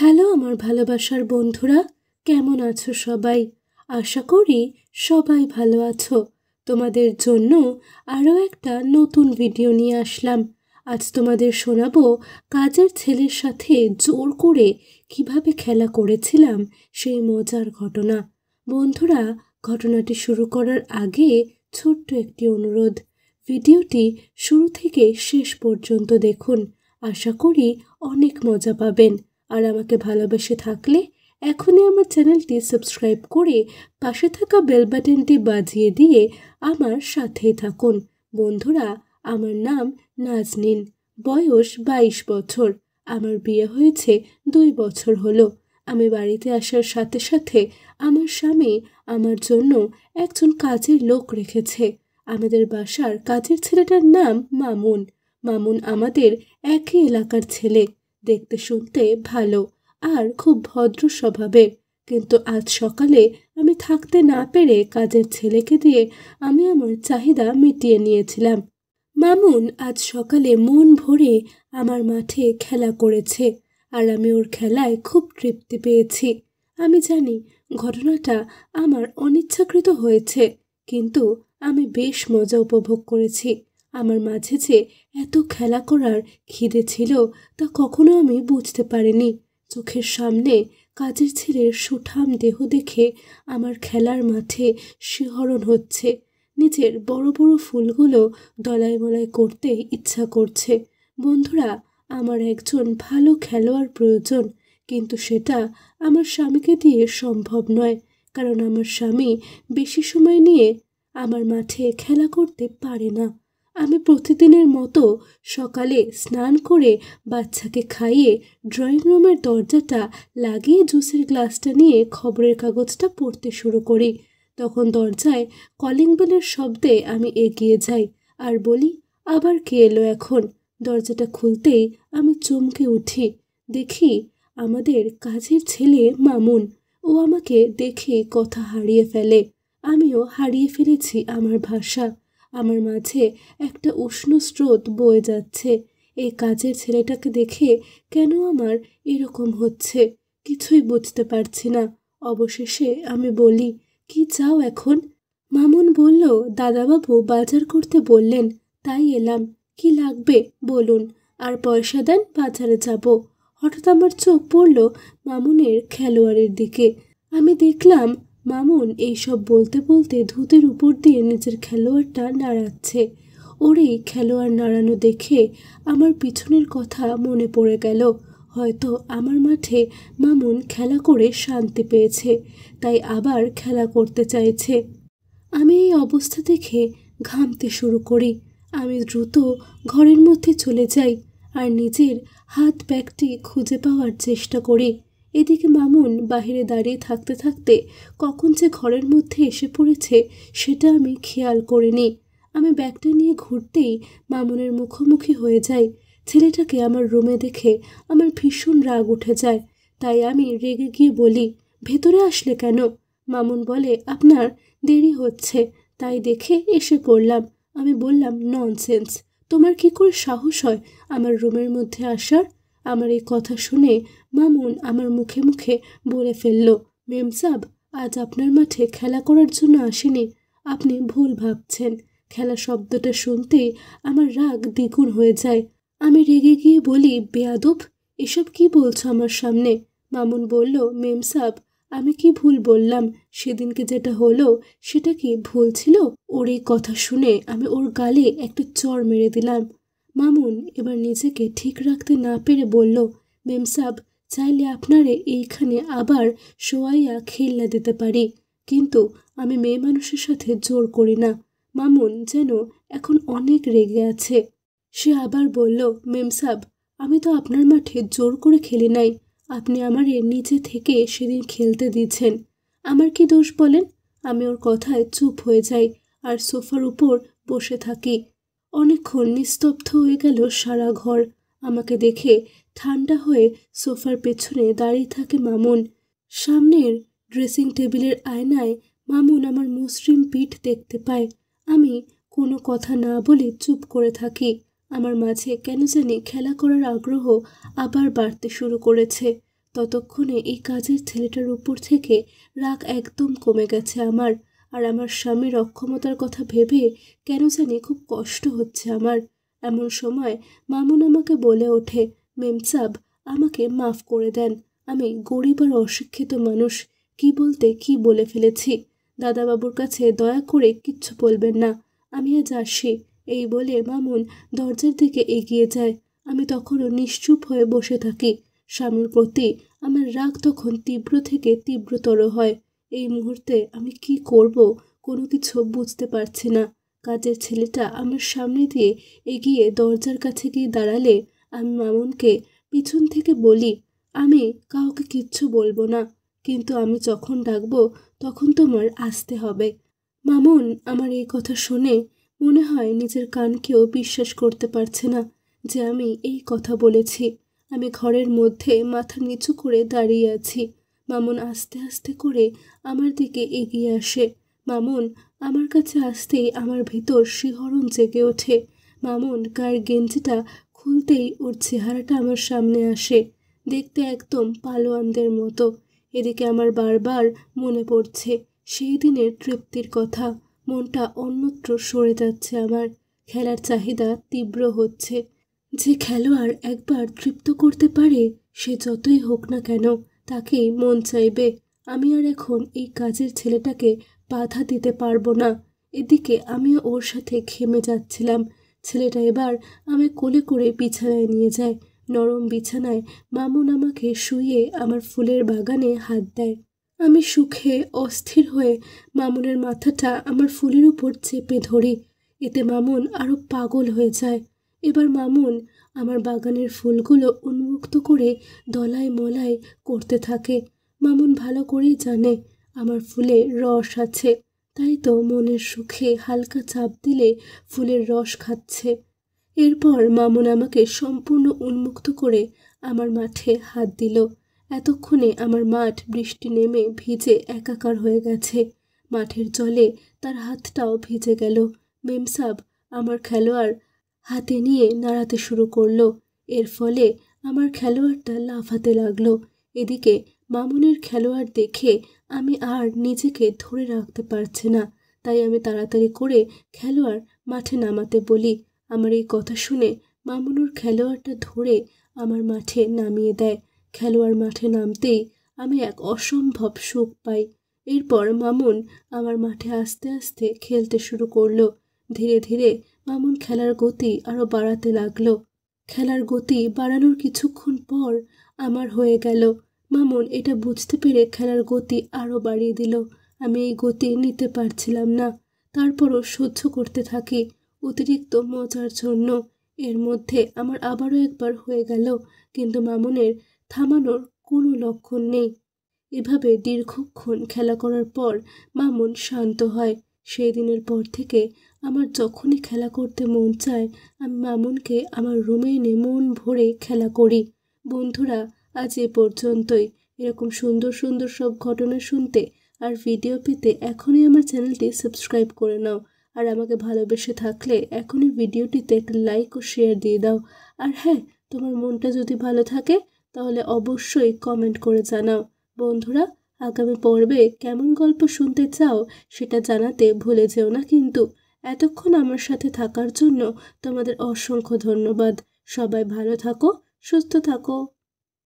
hello আমার ভালোবাসার বন্ধুরা কেমন আছো সবাই আশা করি সবাই ভালো আছো তোমাদের জন্য আরও একটা নতুন ভিডিও নিয়ে আসলাম আজ তোমাদের শোনাবো কাজের ছেলের সাথে জোর করে কিভাবে খেলা করেছিলাম সেই মজার ঘটনা বন্ধুরা ঘটনাটি শুরু করার আগে ছোট্ট একটি অনুরোধ ভিডিওটি শুরু থেকে শেষ পর্যন্ত দেখুন আশা করি অনেক মজা পাবেন আর আমাকে ভালোবেসে থাকলে এখনই আমার চ্যানেলটি সাবস্ক্রাইব করে পাশে থাকা বেল বাটনটি বাজিয়ে দিয়ে আমার সাথেই থাকুন বন্ধুরা আমার নাম নাজনিন বয়স ২২ বছর আমার বিয়ে হয়েছে দুই বছর হলো আমি বাড়িতে আসার সাথে সাথে আমার স্বামী আমার জন্য একজন কাজের লোক রেখেছে আমাদের বাসার কাজের ছেলেটার নাম মামুন মামুন আমাদের একই এলাকার ছেলে দেখতে শুনতে ভালো আর খুব ভদ্র স্বভাবের কিন্তু আজ সকালে আমি থাকতে না পেরে কাজের ছেলেকে দিয়ে আমি আমার চাহিদা মিটিয়ে নিয়েছিলাম মামুন আজ সকালে মন ভরে আমার মাঠে খেলা করেছে আর আমি ওর খেলায় খুব তৃপ্তি পেয়েছি আমি জানি ঘটনাটা আমার অনিচ্ছাকৃত হয়েছে কিন্তু আমি বেশ মজা উপভোগ করেছি আমার মাঝে যে এত খেলা করার খিদে ছিল তা কখনো আমি বুঝতে পারিনি চোখের সামনে কাজের ছেলের সুঠাম দেহ দেখে আমার খেলার মাঠে শিহরণ হচ্ছে নিজের বড় বড় ফুলগুলো দলায় মলায় করতে ইচ্ছা করছে বন্ধুরা আমার একজন ভালো খেলোয়াড় প্রয়োজন কিন্তু সেটা আমার স্বামীকে দিয়ে সম্ভব নয় কারণ আমার স্বামী বেশি সময় নিয়ে আমার মাঠে খেলা করতে পারে না আমি প্রতিদিনের মতো সকালে স্নান করে বাচ্চাকে খাইয়ে ড্রয়িং রুমের দরজাটা লাগিয়ে জুসের গ্লাসটা নিয়ে খবরের কাগজটা পড়তে শুরু করি তখন দরজায় কলিং বেলের শব্দে আমি এগিয়ে যাই আর বলি আবার কে এলো এখন দরজাটা খুলতেই আমি চমকে উঠি দেখি আমাদের কাজের ছেলে মামুন ও আমাকে দেখে কথা হারিয়ে ফেলে আমিও হারিয়ে ফেলেছি আমার ভাষা আমার মাঝে একটা উষ্ণ স্রোত বয়ে যাচ্ছে এই কাজের ছেলেটাকে দেখে কেন আমার এরকম হচ্ছে কিছুই বুঝতে পারছি না অবশেষে আমি বলি কি চাও এখন মামুন বলল দাদাবাবু বাজার করতে বললেন তাই এলাম কি লাগবে বলুন আর পয়সা দেন বাজারে যাব হঠাৎ আমার চোখ পড়ল মামুনের খেলোয়াড়ের দিকে আমি দেখলাম মামুন এইসব বলতে বলতে ধুতের উপর দিয়ে নিজের খেলোয়াড়টা নাড়াচ্ছে ওর এই খেলোয়াড় নাড়ানো দেখে আমার পিছনের কথা মনে পড়ে গেল হয়তো আমার মাঠে মামুন খেলা করে শান্তি পেয়েছে তাই আবার খেলা করতে চাইছে আমি এই অবস্থা দেখে ঘামতে শুরু করি আমি দ্রুত ঘরের মধ্যে চলে যাই আর নিজের হাত ব্যাগটি খুঁজে পাওয়ার চেষ্টা করি এদিকে মামুন বাহিরে দাঁড়িয়ে থাকতে থাকতে কখন যে ঘরের মধ্যে এসে পড়েছে সেটা আমি খেয়াল করিনি আমি ব্যাগটা নিয়ে ঘুরতেই মামুনের মুখোমুখি হয়ে যাই ছেলেটাকে আমার রুমে দেখে আমার ভীষণ রাগ উঠে যায় তাই আমি রেগে গিয়ে বলি ভেতরে আসলে কেন মামুন বলে আপনার দেরি হচ্ছে তাই দেখে এসে পড়লাম আমি বললাম ননসেন্স তোমার কি করে সাহস হয় আমার রুমের মধ্যে আসার আমার এই কথা শুনে মামুন আমার মুখে মুখে বলে ফেলল মেম সাব আজ আপনার মাঠে খেলা করার জন্য আসেনি আপনি ভুল ভাবছেন খেলা শব্দটা শুনতেই আমার রাগ দ্বিগুণ হয়ে যায় আমি রেগে গিয়ে বলি বেয়াদুপ এসব কি বলছো আমার সামনে মামুন বলল মেম সাব আমি কি ভুল বললাম সেদিনকে যেটা হলো সেটা কি ভুল ছিল ওর এই কথা শুনে আমি ওর গালে একটা চর মেরে দিলাম মামুন এবার নিজেকে ঠিক রাখতে না পেরে বলল মেমসাব চাইলে আপনারে এইখানে আবার শোয়াইয়া খেলনা দিতে পারি কিন্তু আমি মেয়ে মানুষের সাথে জোর করি না মামুন যেন এখন অনেক রেগে আছে সে আবার বলল মেমসাব আমি তো আপনার মাঠে জোর করে খেলি নাই আপনি আমারে নিজে থেকে সেদিন খেলতে দিয়েছেন আমার কি দোষ বলেন আমি ওর কথায় চুপ হয়ে যাই আর সোফার উপর বসে থাকি অনেকক্ষণ নিস্তব্ধ হয়ে গেল সারা ঘর আমাকে দেখে ঠান্ডা হয়ে সোফার পেছনে দাঁড়িয়ে থাকে মামুন সামনের ড্রেসিং টেবিলের আয়নায় মামুন আমার মুসলিম পিঠ দেখতে পায় আমি কোনো কথা না বলে চুপ করে থাকি আমার মাঝে কেন জানি খেলা করার আগ্রহ আবার বাড়তে শুরু করেছে ততক্ষণে এই কাজের ছেলেটার উপর থেকে রাগ একদম কমে গেছে আমার আর আমার স্বামীর অক্ষমতার কথা ভেবে কেন জানি খুব কষ্ট হচ্ছে আমার এমন সময় মামুন আমাকে বলে ওঠে মেমসাব আমাকে মাফ করে দেন আমি গরিব আর অশিক্ষিত মানুষ কি বলতে কি বলে ফেলেছি দাদাবাবুর কাছে দয়া করে কিচ্ছু বলবেন না আমি আজ আসি এই বলে মামুন দরজার দিকে এগিয়ে যায় আমি তখনও নিশ্চুপ হয়ে বসে থাকি স্বামীর প্রতি আমার রাগ তখন তীব্র থেকে তীব্রতর হয় এই মুহূর্তে আমি কি করব কোনো কিছু বুঝতে পারছি না কাজের ছেলেটা আমার সামনে দিয়ে এগিয়ে দরজার কাছে গিয়ে দাঁড়ালে আমি মামুনকে পিছন থেকে বলি আমি কাউকে কিচ্ছু বলবো না কিন্তু আমি যখন ডাকবো তখন তোমার আসতে হবে মামুন আমার এই কথা শুনে মনে হয় নিজের কানকেও বিশ্বাস করতে পারছে না যে আমি এই কথা বলেছি আমি ঘরের মধ্যে মাথা নিচু করে দাঁড়িয়ে আছি মামুন আস্তে আস্তে করে আমার দিকে এগিয়ে আসে মামুন আমার কাছে আসতেই আমার ভেতর শিহরণ জেগে ওঠে মামুন গায়ের গেঞ্জিটা খুলতেই ওর চেহারাটা আমার সামনে আসে দেখতে একদম পালোয়ানদের মতো এদিকে আমার বারবার মনে পড়ছে সেই দিনের তৃপ্তির কথা মনটা অন্যত্র সরে যাচ্ছে আমার খেলার চাহিদা তীব্র হচ্ছে যে খেলোয়াড় একবার তৃপ্ত করতে পারে সে যতই হোক না কেন তাকেই মন চাইবে আমি আর এখন এই কাজের ছেলেটাকে বাধা দিতে পারবো না এদিকে আমিও ওর সাথে ঘেমে যাচ্ছিলাম ছেলেটা এবার আমি কোলে করে বিছানায় নিয়ে যায় নরম বিছানায় মামুন আমাকে শুয়ে আমার ফুলের বাগানে হাত দেয় আমি সুখে অস্থির হয়ে মামুনের মাথাটা আমার ফুলের উপর চেপে ধরি এতে মামুন আরও পাগল হয়ে যায় এবার মামুন আমার বাগানের ফুলগুলো উন্মুক্ত করে দলায় মলায় করতে থাকে মামুন ভালো করেই জানে আমার ফুলে রস আছে তাই তো মনের সুখে হালকা চাপ দিলে ফুলের রস খাচ্ছে এরপর মামুন আমাকে সম্পূর্ণ উন্মুক্ত করে আমার মাঠে হাত দিল এতক্ষণে আমার মাঠ বৃষ্টি নেমে ভিজে একাকার হয়ে গেছে মাঠের জলে তার হাতটাও ভিজে গেল মেমসাব আমার খেলোয়াড় হাতে নিয়ে নাড়াতে শুরু করলো এর ফলে আমার খেলোয়াড়টা লাফাতে লাগলো এদিকে মামুনের খেলোয়াড় দেখে আমি আর নিজেকে ধরে রাখতে পারছি না তাই আমি তাড়াতাড়ি করে খেলোয়াড় মাঠে নামাতে বলি আমার এই কথা শুনে মামুনুর খেলোয়াড়টা ধরে আমার মাঠে নামিয়ে দেয় খেলোয়াড় মাঠে নামতেই আমি এক অসম্ভব সুখ পাই এরপর মামুন আমার মাঠে আস্তে আস্তে খেলতে শুরু করলো ধীরে ধীরে মামুন খেলার গতি আরও বাড়াতে লাগলো খেলার গতি বাড়ানোর কিছুক্ষণ পর আমার হয়ে গেল মামুন এটা বুঝতে পেরে খেলার গতি আরও বাড়িয়ে দিল আমি এই গতি নিতে পারছিলাম না তারপরও সহ্য করতে থাকি অতিরিক্ত মজার জন্য এর মধ্যে আমার আবারও একবার হয়ে গেল কিন্তু মামুনের থামানোর কোনো লক্ষণ নেই এভাবে দীর্ঘক্ষণ খেলা করার পর মামুন শান্ত হয় সেই দিনের পর থেকে আমার যখনই খেলা করতে মন চায় আমি মামুনকে আমার রুমে এনে মন ভরে খেলা করি বন্ধুরা আজ এ পর্যন্তই এরকম সুন্দর সুন্দর সব ঘটনা শুনতে আর ভিডিও পেতে এখনই আমার চ্যানেলটি সাবস্ক্রাইব করে নাও আর আমাকে ভালোবেসে থাকলে এখনই ভিডিওটিতে একটা লাইক ও শেয়ার দিয়ে দাও আর হ্যাঁ তোমার মনটা যদি ভালো থাকে তাহলে অবশ্যই কমেন্ট করে জানাও বন্ধুরা আগামী পর্বে কেমন গল্প শুনতে চাও সেটা জানাতে ভুলে যেও না কিন্তু এতক্ষণ আমার সাথে থাকার জন্য তোমাদের অসংখ্য ধন্যবাদ সবাই ভালো থাকো সুস্থ থাকো